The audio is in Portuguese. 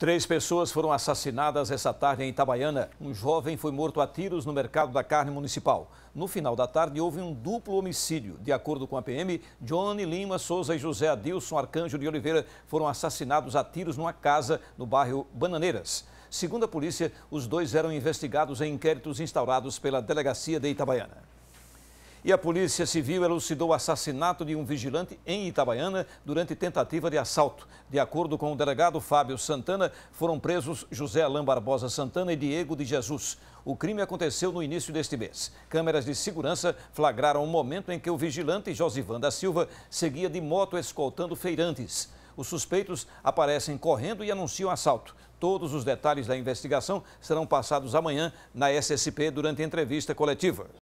Três pessoas foram assassinadas essa tarde em Itabaiana. Um jovem foi morto a tiros no mercado da carne municipal. No final da tarde, houve um duplo homicídio. De acordo com a PM, Johnny Lima Souza e José Adilson Arcanjo de Oliveira foram assassinados a tiros numa casa no bairro Bananeiras. Segundo a polícia, os dois eram investigados em inquéritos instaurados pela delegacia de Itabaiana. E a Polícia Civil elucidou o assassinato de um vigilante em Itabaiana durante tentativa de assalto. De acordo com o delegado Fábio Santana, foram presos José Alain Barbosa Santana e Diego de Jesus. O crime aconteceu no início deste mês. Câmeras de segurança flagraram o momento em que o vigilante Josivan da Silva seguia de moto escoltando feirantes. Os suspeitos aparecem correndo e anunciam assalto. Todos os detalhes da investigação serão passados amanhã na SSP durante entrevista coletiva.